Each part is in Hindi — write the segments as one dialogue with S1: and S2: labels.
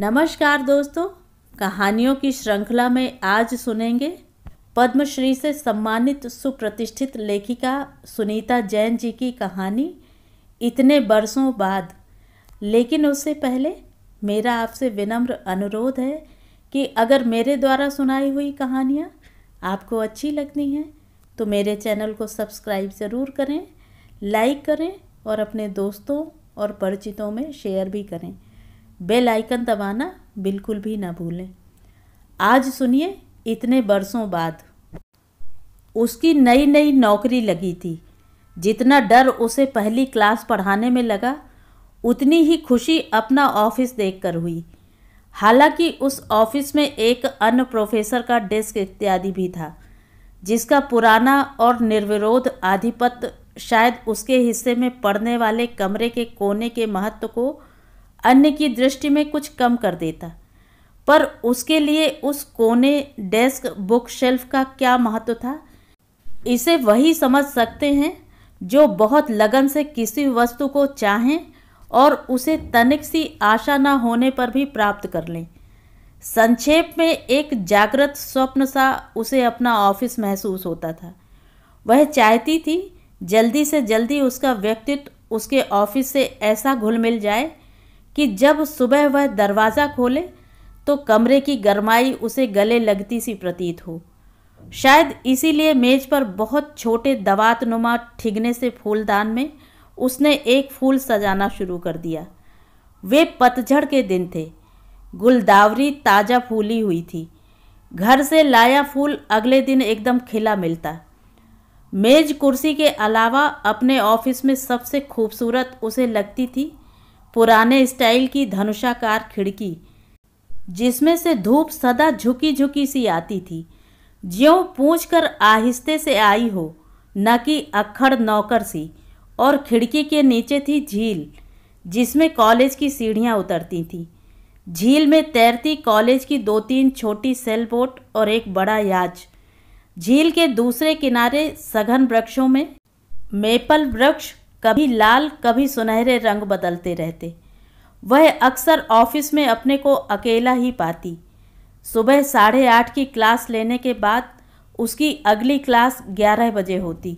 S1: नमस्कार दोस्तों कहानियों की श्रृंखला में आज सुनेंगे पद्मश्री से सम्मानित सुप्रतिष्ठित लेखिका सुनीता जैन जी की कहानी इतने बरसों बाद लेकिन उससे पहले मेरा आपसे विनम्र अनुरोध है कि अगर मेरे द्वारा सुनाई हुई कहानियाँ आपको अच्छी लगती हैं तो मेरे चैनल को सब्सक्राइब ज़रूर करें लाइक करें और अपने दोस्तों और परिचितों में शेयर भी करें बेल आइकन दबाना बिल्कुल भी ना भूलें आज सुनिए इतने बरसों बाद उसकी नई नई नौकरी लगी थी जितना डर उसे पहली क्लास पढ़ाने में लगा उतनी ही खुशी अपना ऑफिस देखकर हुई हालांकि उस ऑफिस में एक अन्य प्रोफेसर का डेस्क इत्यादि भी था जिसका पुराना और निर्विरोध आधिपत्य शायद उसके हिस्से में पड़ने वाले कमरे के कोने के महत्व को अन्य की दृष्टि में कुछ कम कर देता पर उसके लिए उस कोने डेस्क बुक शेल्फ का क्या महत्व था इसे वही समझ सकते हैं जो बहुत लगन से किसी वस्तु को चाहें और उसे तनिक सी आशा न होने पर भी प्राप्त कर लें संक्षेप में एक जागृत स्वप्न सा उसे अपना ऑफिस महसूस होता था वह चाहती थी जल्दी से जल्दी उसका व्यक्तित्व उसके ऑफिस से ऐसा घुल मिल जाए कि जब सुबह वह दरवाज़ा खोले तो कमरे की गरमाई उसे गले लगती सी प्रतीत हो शायद इसीलिए मेज पर बहुत छोटे दवात नुमा ठिगने से फूलदान में उसने एक फूल सजाना शुरू कर दिया वे पतझड़ के दिन थे गुलदावरी ताज़ा फूली हुई थी घर से लाया फूल अगले दिन एकदम खिला मिलता मेज कुर्सी के अलावा अपने ऑफिस में सबसे खूबसूरत उसे लगती थी पुराने स्टाइल की धनुषाकार खिड़की जिसमें से धूप सदा झुकी झुकी सी आती थी ज्यों पूछ कर आहिस्ते से आई हो न कि अखड़ नौकर सी और खिड़की के नीचे थी झील जिसमें कॉलेज की सीढ़ियाँ उतरती थीं झील में तैरती कॉलेज की दो तीन छोटी सेल बोट और एक बड़ा याच झील के दूसरे किनारे सघन वृक्षों में मेपल वृक्ष कभी लाल कभी सुनहरे रंग बदलते रहते वह अक्सर ऑफिस में अपने को अकेला ही पाती सुबह साढ़े आठ की क्लास लेने के बाद उसकी अगली क्लास ग्यारह बजे होती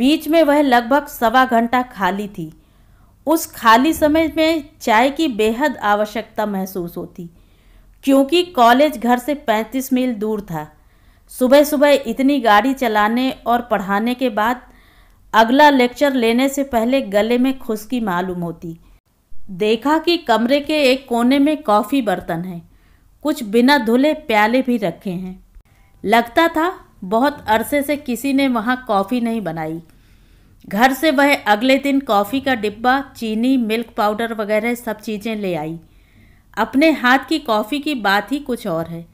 S1: बीच में वह लगभग सवा घंटा खाली थी उस खाली समय में चाय की बेहद आवश्यकता महसूस होती क्योंकि कॉलेज घर से पैंतीस मील दूर था सुबह सुबह इतनी गाड़ी चलाने और पढ़ाने के बाद अगला लेक्चर लेने से पहले गले में खुशकी मालूम होती देखा कि कमरे के एक कोने में कॉफ़ी बर्तन है कुछ बिना धुले प्याले भी रखे हैं लगता था बहुत अरसे से किसी ने वहाँ कॉफ़ी नहीं बनाई घर से वह अगले दिन कॉफ़ी का डिब्बा चीनी मिल्क पाउडर वगैरह सब चीज़ें ले आई अपने हाथ की कॉफ़ी की बात ही कुछ और है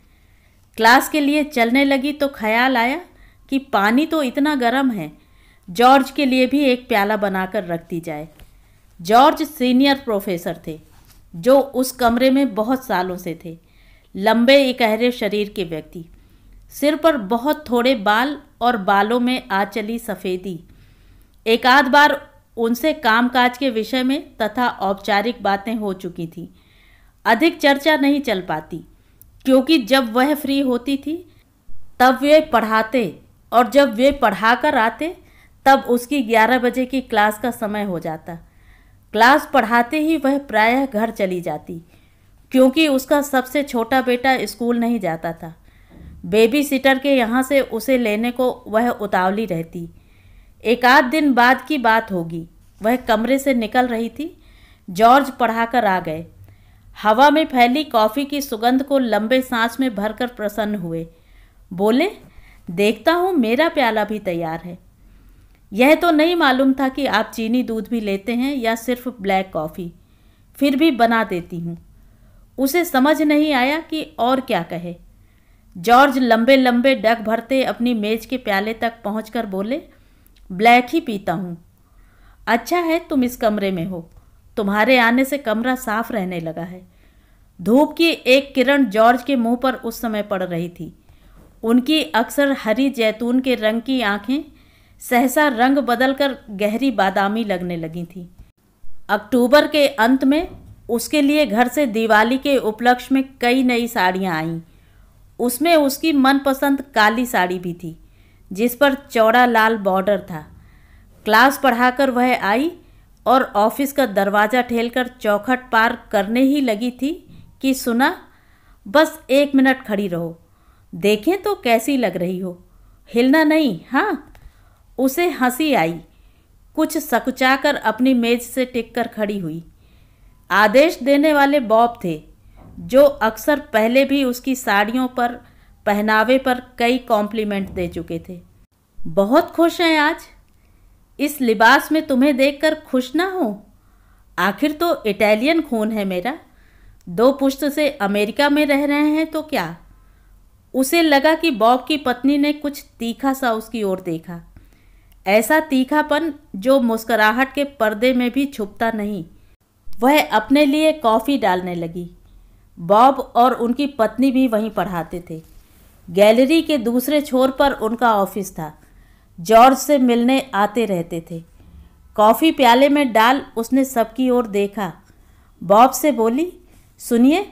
S1: क्लास के लिए चलने लगी तो ख्याल आया कि पानी तो इतना गर्म है जॉर्ज के लिए भी एक प्याला बनाकर रख दी जाए जॉर्ज सीनियर प्रोफेसर थे जो उस कमरे में बहुत सालों से थे लंबे इकहरे शरीर के व्यक्ति सिर पर बहुत थोड़े बाल और बालों में आ चली सफ़ेदी एक आध बार उनसे कामकाज के विषय में तथा औपचारिक बातें हो चुकी थी अधिक चर्चा नहीं चल पाती क्योंकि जब वह फ्री होती थी तब वे पढ़ाते और जब वे पढ़ाकर आते तब उसकी ग्यारह बजे की क्लास का समय हो जाता क्लास पढ़ाते ही वह प्रायः घर चली जाती क्योंकि उसका सबसे छोटा बेटा स्कूल नहीं जाता था बेबी सिटर के यहाँ से उसे लेने को वह उतावली रहती एक आध दिन बाद की बात होगी वह कमरे से निकल रही थी जॉर्ज पढ़ाकर आ गए हवा में फैली कॉफ़ी की सुगंध को लंबे सांस में भरकर प्रसन्न हुए बोले देखता हूँ मेरा प्याला भी तैयार है यह तो नहीं मालूम था कि आप चीनी दूध भी लेते हैं या सिर्फ ब्लैक कॉफ़ी फिर भी बना देती हूँ उसे समझ नहीं आया कि और क्या कहे जॉर्ज लंबे लंबे डग भरते अपनी मेज के प्याले तक पहुँच बोले ब्लैक ही पीता हूँ अच्छा है तुम इस कमरे में हो तुम्हारे आने से कमरा साफ रहने लगा है धूप की एक किरण जॉर्ज के मुंह पर उस समय पड़ रही थी उनकी अक्सर हरी जैतून के रंग की आंखें सहसा रंग बदलकर गहरी बादामी लगने लगी थी अक्टूबर के अंत में उसके लिए घर से दिवाली के उपलक्ष्य में कई नई साड़ियाँ आईं उसमें उसकी मनपसंद काली साड़ी भी थी जिस पर चौड़ा लाल बॉर्डर था क्लास पढ़ाकर वह आई और ऑफिस का दरवाज़ा ठेलकर चौखट पार करने ही लगी थी कि सुना बस एक मिनट खड़ी रहो देखें तो कैसी लग रही हो हिलना नहीं हाँ उसे हंसी आई कुछ सकुचाकर अपनी मेज से टिक कर खड़ी हुई आदेश देने वाले बॉब थे जो अक्सर पहले भी उसकी साड़ियों पर पहनावे पर कई कॉम्प्लीमेंट दे चुके थे बहुत खुश हैं आज इस लिबास में तुम्हें देखकर खुश ना हो आखिर तो इटालियन खून है मेरा दो पुश्त से अमेरिका में रह रहे हैं तो क्या उसे लगा कि बॉब की पत्नी ने कुछ तीखा सा उसकी ओर देखा ऐसा तीखापन जो मुस्कराहट के पर्दे में भी छुपता नहीं वह अपने लिए कॉफ़ी डालने लगी बॉब और उनकी पत्नी भी वहीं पढ़ाते थे गैलरी के दूसरे छोर पर उनका ऑफिस था जॉर्ज से मिलने आते रहते थे कॉफ़ी प्याले में डाल उसने सबकी ओर देखा बॉब से बोली सुनिए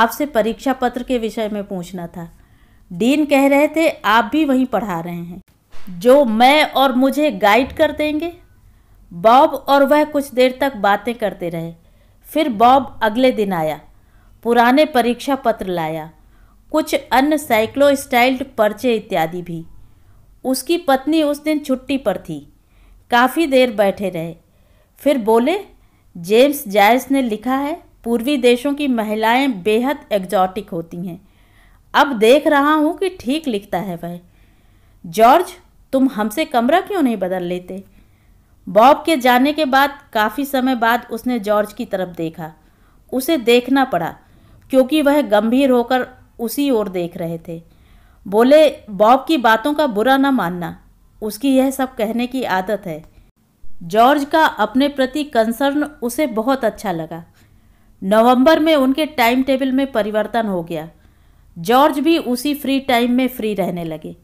S1: आपसे परीक्षा पत्र के विषय में पूछना था डीन कह रहे थे आप भी वहीं पढ़ा रहे हैं जो मैं और मुझे गाइड कर देंगे बॉब और वह कुछ देर तक बातें करते रहे फिर बॉब अगले दिन आया पुराने परीक्षा पत्र लाया कुछ अन्य साइक्लो स्टाइल्ड पर्चे इत्यादि भी उसकी पत्नी उस दिन छुट्टी पर थी काफ़ी देर बैठे रहे फिर बोले जेम्स जायस ने लिखा है पूर्वी देशों की महिलाएं बेहद एग्जॉटिक होती हैं अब देख रहा हूँ कि ठीक लिखता है वह जॉर्ज तुम हमसे कमरा क्यों नहीं बदल लेते बॉब के जाने के बाद काफ़ी समय बाद उसने जॉर्ज की तरफ देखा उसे देखना पड़ा क्योंकि वह गंभीर होकर उसी ओर देख रहे थे बोले बॉब की बातों का बुरा न मानना उसकी यह सब कहने की आदत है जॉर्ज का अपने प्रति कंसर्न उसे बहुत अच्छा लगा नवंबर में उनके टाइम टेबल में परिवर्तन हो गया जॉर्ज भी उसी फ्री टाइम में फ्री रहने लगे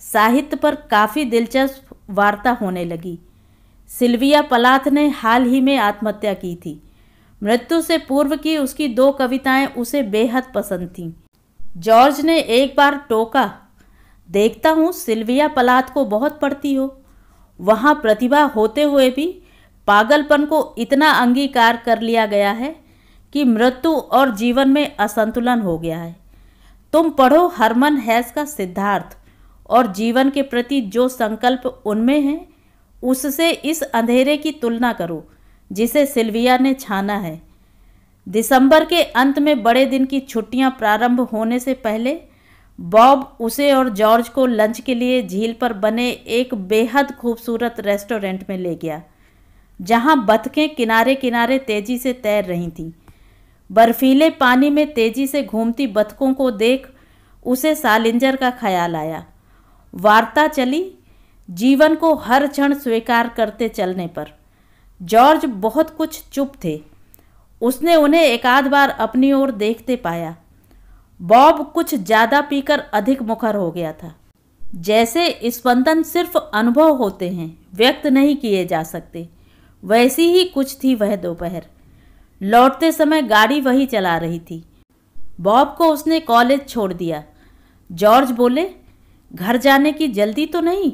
S1: साहित्य पर काफ़ी दिलचस्प वार्ता होने लगी सिल्विया पलाथ ने हाल ही में आत्महत्या की थी मृत्यु से पूर्व की उसकी दो कविताएं उसे बेहद पसंद थीं जॉर्ज ने एक बार टोका देखता हूँ सिल्विया पलाथ को बहुत पढ़ती हो वहाँ प्रतिभा होते हुए भी पागलपन को इतना अंगीकार कर लिया गया है कि मृत्यु और जीवन में असंतुलन हो गया है तुम पढ़ो हरमन हैस का सिद्धार्थ और जीवन के प्रति जो संकल्प उनमें हैं उससे इस अंधेरे की तुलना करो जिसे सिल्विया ने छाना है दिसंबर के अंत में बड़े दिन की छुट्टियां प्रारंभ होने से पहले बॉब उसे और जॉर्ज को लंच के लिए झील पर बने एक बेहद खूबसूरत रेस्टोरेंट में ले गया जहां बतखें किनारे किनारे तेजी से तैर रही थीं बर्फीले पानी में तेजी से घूमती बतखों को देख उसे सालिंजर का ख्याल आया वार्ता चली जीवन को हर क्षण स्वीकार करते चलने पर जॉर्ज बहुत कुछ चुप थे उसने उन्हें एक आध बार अपनी ओर देखते पाया बॉब कुछ ज़्यादा पीकर अधिक मुखर हो गया था जैसे स्पंदन सिर्फ अनुभव होते हैं व्यक्त नहीं किए जा सकते वैसी ही कुछ थी वह दोपहर लौटते समय गाड़ी वही चला रही थी बॉब को उसने कॉलेज छोड़ दिया जॉर्ज बोले घर जाने की जल्दी तो नहीं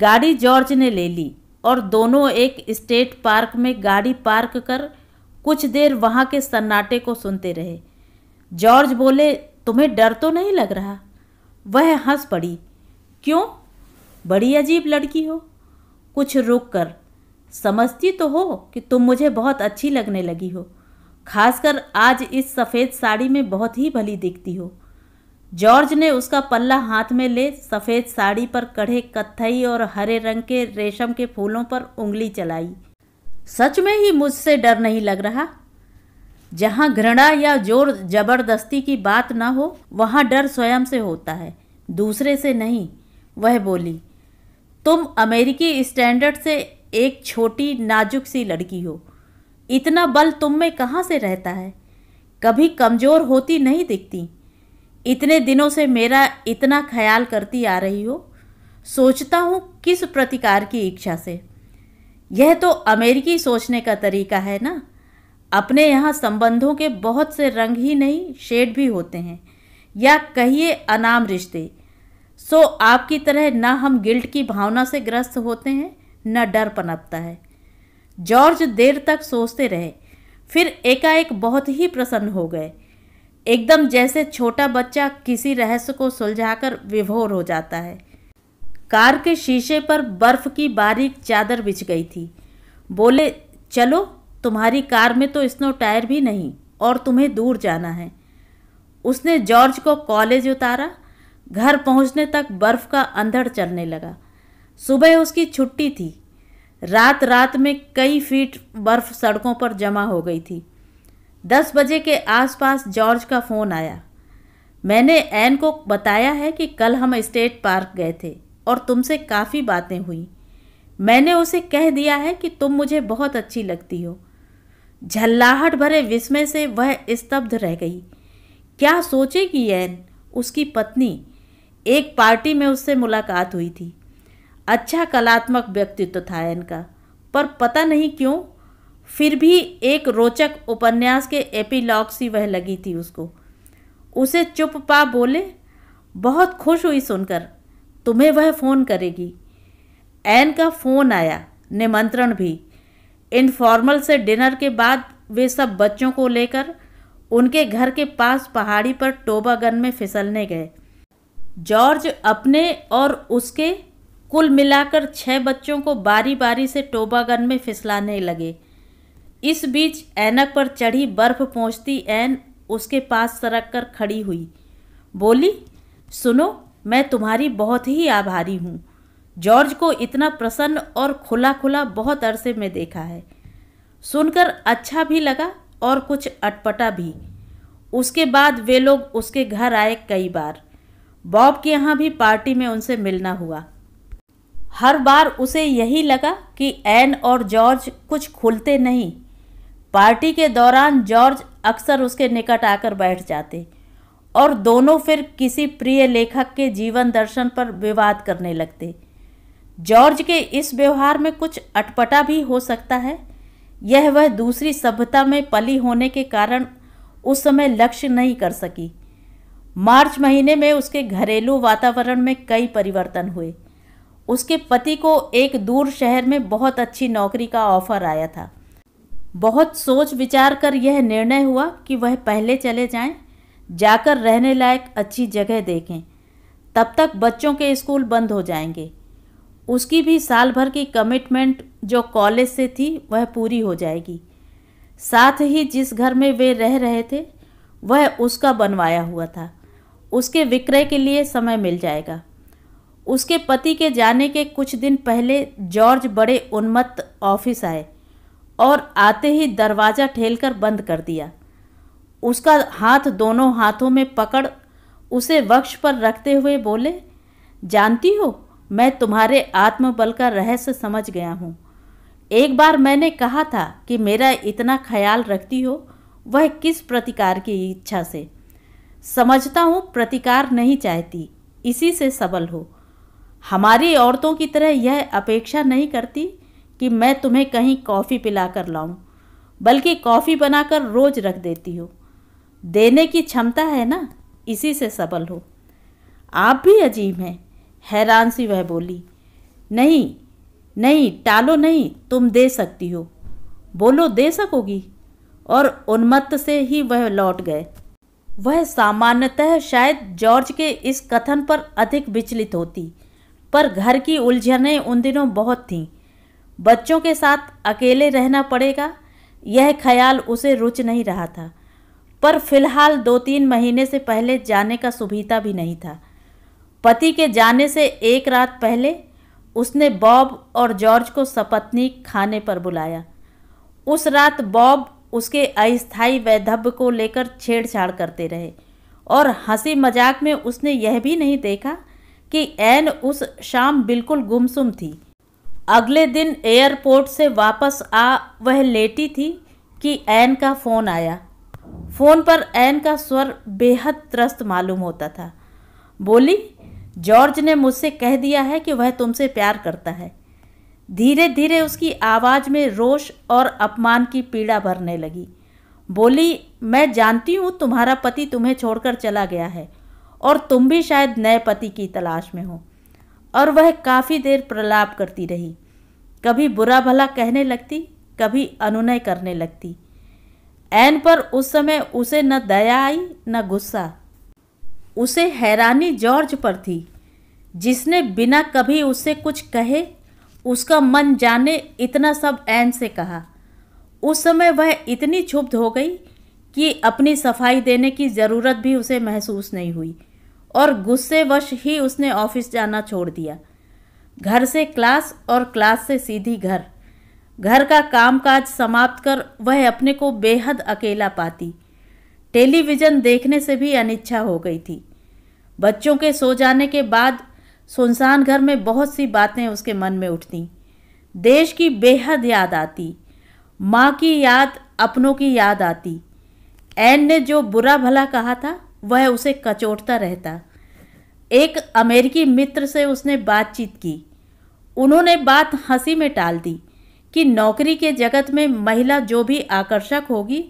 S1: गाड़ी जॉर्ज ने ले ली और दोनों एक स्टेट पार्क में गाड़ी पार्क कर कुछ देर वहाँ के सन्नाटे को सुनते रहे जॉर्ज बोले तुम्हें डर तो नहीं लग रहा वह हंस पड़ी क्यों बड़ी अजीब लड़की हो कुछ रुक कर समझती तो हो कि तुम मुझे बहुत अच्छी लगने लगी हो खासकर आज इस सफ़ेद साड़ी में बहुत ही भली दिखती हो जॉर्ज ने उसका पल्ला हाथ में ले सफ़ेद साड़ी पर कढ़े कत्थई और हरे रंग के रेशम के फूलों पर उंगली चलाई सच में ही मुझसे डर नहीं लग रहा जहाँ घृणा या जोर जबरदस्ती की बात ना हो वहाँ डर स्वयं से होता है दूसरे से नहीं वह बोली तुम अमेरिकी स्टैंडर्ड से एक छोटी नाजुक सी लड़की हो इतना बल तुम में कहाँ से रहता है कभी कमज़ोर होती नहीं दिखती इतने दिनों से मेरा इतना ख्याल करती आ रही हो सोचता हूँ किस प्रतिकार की इच्छा से यह तो अमेरिकी सोचने का तरीका है ना अपने यहाँ संबंधों के बहुत से रंग ही नहीं शेड भी होते हैं या कहिए अनाम रिश्ते सो आपकी तरह न हम गिल्ट की भावना से ग्रस्त होते हैं न डर पनपता है जॉर्ज देर तक सोचते रहे फिर एकाएक बहुत ही प्रसन्न हो गए एकदम जैसे छोटा बच्चा किसी रहस्य को सुलझाकर विभोर हो जाता है कार के शीशे पर बर्फ की बारीक चादर बिछ गई थी बोले चलो तुम्हारी कार में तो स्नो टायर भी नहीं और तुम्हें दूर जाना है उसने जॉर्ज को कॉलेज उतारा घर पहुंचने तक बर्फ का अंधड़ चलने लगा सुबह उसकी छुट्टी थी रात रात में कई फीट बर्फ सड़कों पर जमा हो गई थी दस बजे के आसपास जॉर्ज का फ़ोन आया मैंने एन को बताया है कि कल हम स्टेट पार्क गए थे और तुमसे काफ़ी बातें हुई मैंने उसे कह दिया है कि तुम मुझे बहुत अच्छी लगती हो झल्लाहट भरे विस्मय से वह स्तब्ध रह गई क्या सोचेगी एन उसकी पत्नी एक पार्टी में उससे मुलाकात हुई थी अच्छा कलात्मक व्यक्तित्व था एन का पर पता नहीं क्यों फिर भी एक रोचक उपन्यास के एपिलॉग सी वह लगी थी उसको उसे चुप पा बोले बहुत खुश हुई सुनकर तुम्हें वह फ़ोन करेगी एन का फ़ोन आया निमंत्रण भी इनफॉर्मल से डिनर के बाद वे सब बच्चों को लेकर उनके घर के पास पहाड़ी पर टोबागन में फिसलने गए जॉर्ज अपने और उसके कुल मिलाकर छह बच्चों को बारी बारी से टोबागन में फिसलाने लगे इस बीच ऐनक पर चढ़ी बर्फ पहुंचती ऐन उसके पास सरक कर खड़ी हुई बोली सुनो मैं तुम्हारी बहुत ही आभारी हूँ जॉर्ज को इतना प्रसन्न और खुला खुला बहुत अरसे में देखा है सुनकर अच्छा भी लगा और कुछ अटपटा भी उसके बाद वे लोग उसके घर आए कई बार बॉब के यहाँ भी पार्टी में उनसे मिलना हुआ हर बार उसे यही लगा कि एन और जॉर्ज कुछ खुलते नहीं पार्टी के दौरान जॉर्ज अक्सर उसके निकट आकर बैठ जाते और दोनों फिर किसी प्रिय लेखक के जीवन दर्शन पर विवाद करने लगते जॉर्ज के इस व्यवहार में कुछ अटपटा भी हो सकता है यह वह दूसरी सभ्यता में पली होने के कारण उस समय लक्ष्य नहीं कर सकी मार्च महीने में उसके घरेलू वातावरण में कई परिवर्तन हुए उसके पति को एक दूर शहर में बहुत अच्छी नौकरी का ऑफर आया था बहुत सोच विचार कर यह निर्णय हुआ कि वह पहले चले जाएं, जाकर रहने लायक अच्छी जगह देखें तब तक बच्चों के स्कूल बंद हो जाएंगे उसकी भी साल भर की कमिटमेंट जो कॉलेज से थी वह पूरी हो जाएगी साथ ही जिस घर में वे रह रहे थे वह उसका बनवाया हुआ था उसके विक्रय के लिए समय मिल जाएगा उसके पति के जाने के कुछ दिन पहले जॉर्ज बड़े उन्मत्त ऑफिस आए और आते ही दरवाज़ा कर बंद कर दिया उसका हाथ दोनों हाथों में पकड़ उसे वक्ष पर रखते हुए बोले जानती हो मैं तुम्हारे आत्मबल का रहस्य समझ गया हूँ एक बार मैंने कहा था कि मेरा इतना ख्याल रखती हो वह किस प्रतिकार की इच्छा से समझता हूँ प्रतिकार नहीं चाहती इसी से सबल हो हमारी औरतों की तरह यह अपेक्षा नहीं करती कि मैं तुम्हें कहीं कॉफ़ी पिला कर लाऊँ बल्कि कॉफ़ी बनाकर रोज़ रख देती हो देने की क्षमता है ना इसी से सबल हो आप भी अजीब हैं हैरान सी वह बोली नहीं नहीं टालो नहीं तुम दे सकती हो बोलो दे सकोगी और उन्मत्त से ही वह लौट गए वह सामान्यतः शायद जॉर्ज के इस कथन पर अधिक विचलित होती पर घर की उलझनें उन दिनों बहुत थीं बच्चों के साथ अकेले रहना पड़ेगा यह ख्याल उसे रुच नहीं रहा था पर फिलहाल दो तीन महीने से पहले जाने का सुविधा भी नहीं था पति के जाने से एक रात पहले उसने बॉब और जॉर्ज को सपत्नी खाने पर बुलाया उस रात बॉब उसके अस्थायी वैधव्य को लेकर छेड़छाड़ करते रहे और हंसी मजाक में उसने यह भी नहीं देखा कि एन उस शाम बिल्कुल गुमसुम थी अगले दिन एयरपोर्ट से वापस आ वह लेटी थी कि एन का फ़ोन आया फ़ोन पर एन का स्वर बेहद त्रस्त मालूम होता था बोली जॉर्ज ने मुझसे कह दिया है कि वह तुमसे प्यार करता है धीरे धीरे उसकी आवाज़ में रोष और अपमान की पीड़ा भरने लगी बोली मैं जानती हूँ तुम्हारा पति तुम्हें छोड़कर चला गया है और तुम भी शायद नए पति की तलाश में हो और वह काफ़ी देर प्रलाप करती रही कभी बुरा भला कहने लगती कभी अनुनय करने लगती ऐन पर उस समय उसे न दया आई न गुस्सा उसे हैरानी जॉर्ज पर थी जिसने बिना कभी उससे कुछ कहे उसका मन जाने इतना सब ऐन से कहा उस समय वह इतनी क्षुब्ध हो गई कि अपनी सफाई देने की ज़रूरत भी उसे महसूस नहीं हुई और गुस्सेवश ही उसने ऑफिस जाना छोड़ दिया घर से क्लास और क्लास से सीधी घर घर का कामकाज समाप्त कर वह अपने को बेहद अकेला पाती टेलीविज़न देखने से भी अनिच्छा हो गई थी बच्चों के सो जाने के बाद सुनसान घर में बहुत सी बातें उसके मन में उठती देश की बेहद याद आती माँ की याद अपनों की याद आती एन ने जो बुरा भला कहा था वह उसे कचोटता रहता एक अमेरिकी मित्र से उसने बातचीत की उन्होंने बात हंसी में टाल दी कि नौकरी के जगत में महिला जो भी आकर्षक होगी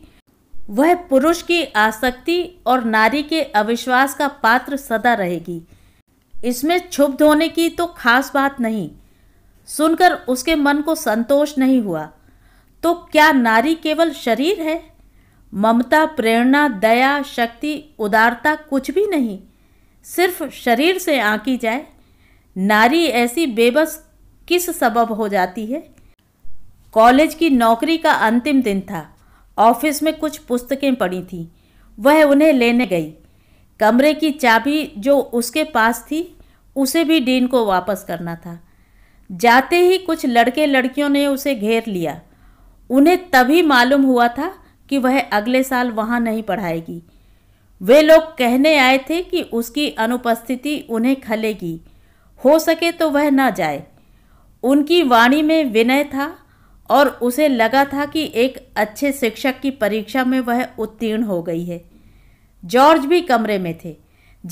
S1: वह पुरुष की आसक्ति और नारी के अविश्वास का पात्र सदा रहेगी इसमें क्षुब्ध होने की तो खास बात नहीं सुनकर उसके मन को संतोष नहीं हुआ तो क्या नारी केवल शरीर है ममता प्रेरणा दया शक्ति उदारता कुछ भी नहीं सिर्फ शरीर से आंकी जाए नारी ऐसी बेबस किस सबब हो जाती है कॉलेज की नौकरी का अंतिम दिन था ऑफिस में कुछ पुस्तकें पड़ी थी वह उन्हें लेने गई कमरे की चाबी जो उसके पास थी उसे भी डीन को वापस करना था जाते ही कुछ लड़के लड़कियों ने उसे घेर लिया उन्हें तभी मालूम हुआ था कि वह अगले साल वहाँ नहीं पढ़ाएगी वे लोग कहने आए थे कि उसकी अनुपस्थिति उन्हें खलेगी हो सके तो वह न जाए उनकी वाणी में विनय था और उसे लगा था कि एक अच्छे शिक्षक की परीक्षा में वह उत्तीर्ण हो गई है जॉर्ज भी कमरे में थे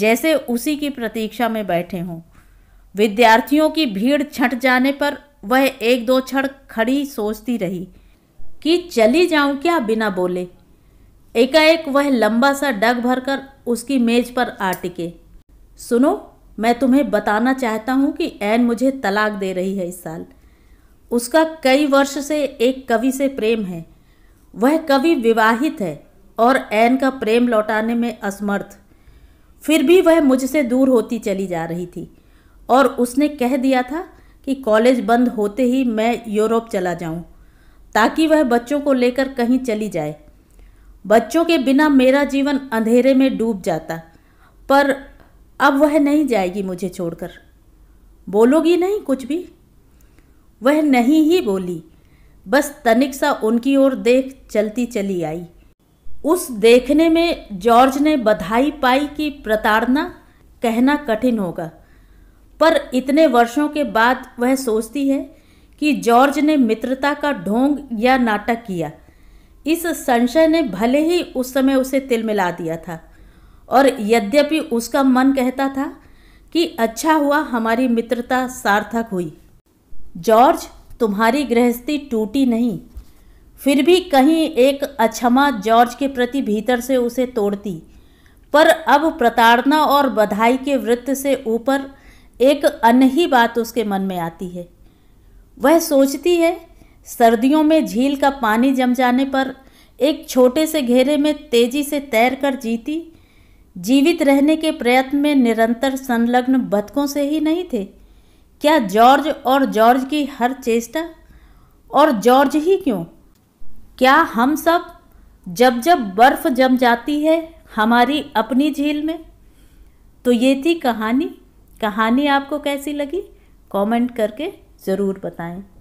S1: जैसे उसी की प्रतीक्षा में बैठे हों विद्यार्थियों की भीड़ छट जाने पर वह एक दो क्षण खड़ी सोचती रही कि चली जाऊं क्या बिना बोले एकाएक वह लंबा सा डग भरकर उसकी मेज पर आ टिके सुनो मैं तुम्हें बताना चाहता हूँ कि एन मुझे तलाक दे रही है इस साल उसका कई वर्ष से एक कवि से प्रेम है वह कवि विवाहित है और एन का प्रेम लौटाने में असमर्थ फिर भी वह मुझसे दूर होती चली जा रही थी और उसने कह दिया था कि कॉलेज बंद होते ही मैं यूरोप चला जाऊं ताकि वह बच्चों को लेकर कहीं चली जाए बच्चों के बिना मेरा जीवन अंधेरे में डूब जाता पर अब वह नहीं जाएगी मुझे छोड़कर बोलोगी नहीं कुछ भी वह नहीं ही बोली बस तनिक सा उनकी ओर देख चलती चली आई उस देखने में जॉर्ज ने बधाई पाई कि प्रताड़ना कहना कठिन होगा पर इतने वर्षों के बाद वह सोचती है कि जॉर्ज ने मित्रता का ढोंग या नाटक किया इस संशय ने भले ही उस समय उसे तिल मिला दिया था और यद्यपि उसका मन कहता था कि अच्छा हुआ हमारी मित्रता सार्थक हुई जॉर्ज तुम्हारी गृहस्थी टूटी नहीं फिर भी कहीं एक अक्षमा जॉर्ज के प्रति भीतर से उसे तोड़ती पर अब प्रताड़ना और बधाई के वृत्त से ऊपर एक अन्य ही बात उसके मन में आती है वह सोचती है सर्दियों में झील का पानी जम जाने पर एक छोटे से घेरे में तेजी से तैर कर जीती जीवित रहने के प्रयत्न में निरंतर संलग्न बतकों से ही नहीं थे क्या जॉर्ज और जॉर्ज की हर चेष्टा और जॉर्ज ही क्यों क्या हम सब जब जब बर्फ़ जम जाती है हमारी अपनी झील में तो ये थी कहानी कहानी आपको कैसी लगी कमेंट करके ज़रूर बताएं